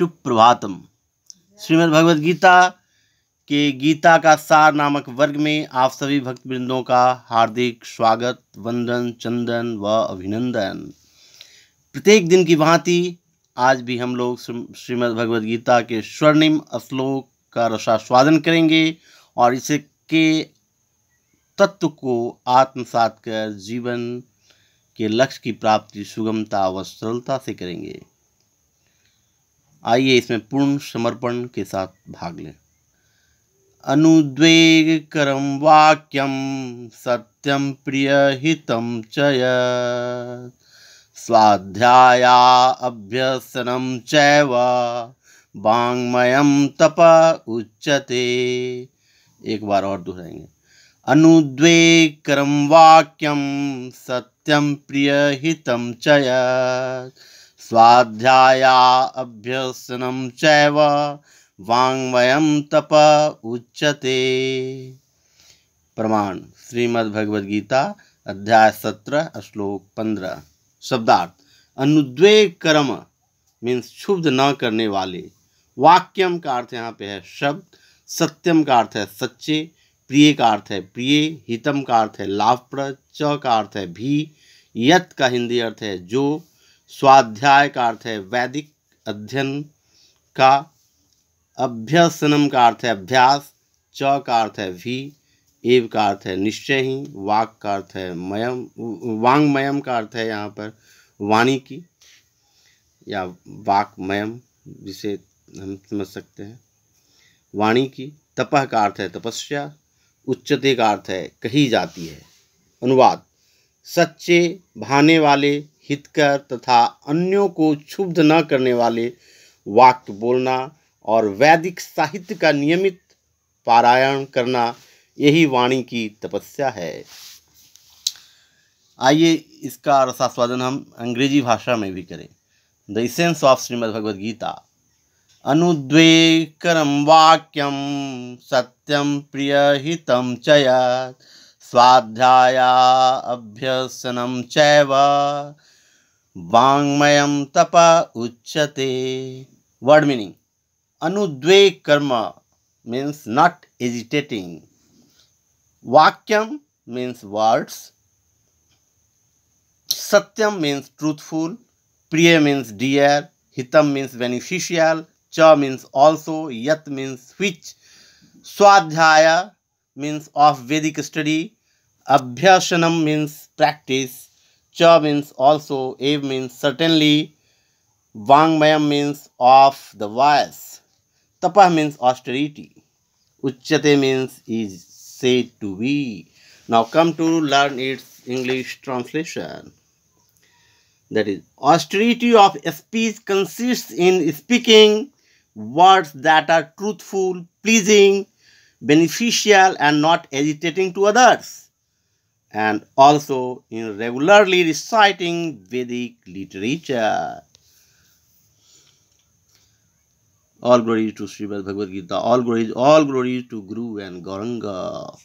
प्रभातम श्रीमद् भगवद गीता के गीता का सार नामक वर्ग में आप सभी भक्त वृंदों का हार्दिक स्वागत वंदन चंदन व अभिनंदन प्रत्येक दिन की भांति आज भी हम लोग श्रीमद् भगवद गीता के स्वर्णिम श्लोक का रसास्वादन करेंगे और इसे के तत्व को आत्मसात कर जीवन के लक्ष्य की प्राप्ति सुगमता व सरलता से करेंगे आइए इसमें पूर्ण समर्पण के साथ भाग लें अनुद्वेग करम वाक्यम सत्यम प्रिय हितम चय स्वाध्याया अभ्यसनम चैव तप उच्चते एक बार और दोहराएंगे अनुद्वेग करम वाक्यम सत्यम प्रिय हितम च स्वाध्यायाभ्यसनं चैव तप उच्यते प्रमाण श्रीमद् भगवद गीता अध्याय सत्रह श्लोक पंद्रह शब्दार्थ अनुद्वेग कर्म मीन्स क्षुब्ध न करने वाले वाक्यम का अर्थ यहाँ पे है शब्द सत्यम का अर्थ है सच्चे प्रिय का अर्थ है प्रिय हितम का अर्थ है लाभप्रद च का अर्थ है भी यत का हिंदी अर्थ है जो स्वाध्याय का अर्थ है वैदिक अध्ययन का अभ्यसनम का अर्थ है अभ्यास च का अर्थ है भी एव का अर्थ है निश्चय ही वाक का अर्थ है मयम वांगमयम का अर्थ है यहाँ पर वाणी की या वाकमयम जिसे हम समझ सकते हैं वाणी की तपह का अर्थ है तपस्या उच्चते का अर्थ है कही जाती है अनुवाद सच्चे भाने वाले हितकर तथा अन्यों को क्षुब्ध न करने वाले वाक्य बोलना और वैदिक साहित्य का नियमित पारायण करना यही वाणी की तपस्या है आइए इसका रसास्वादन हम अंग्रेजी भाषा में भी करें द इसेंस ऑफ श्रीमद्भगवद्गीता वाक्यम सत्यम प्रिय हितम च स्वाध्याया अभ्यसनम चैव वाङ्मयम तप उच्यते वर्ड मीनिंग अनुद्वेग कर्म मीन्स नॉट एजिटेटिंग वाक्यम मीन्स वर्ड्स सत्यम मीन्स ट्रूथफुल प्रिय मीन्स डियर हितम मीन्स बेनिफिशियल च मीन्स ऑल्सो यत मीन्स विच स्वाध्याय मीन्स ऑफ वैदिक स्टडी अभ्यसनम means practice Cha means also, Ev means certainly, Vangmayam means of the wise, Tapah means austerity, Uchyate means is said to be. Now come to learn its English translation. That is, austerity of speech consists in speaking words that are truthful, pleasing, beneficial and not agitating to others and also in regularly reciting Vedic literature. All glory to Srimad Bhagavad Gita, all glory, all glories to Guru and Gauranga.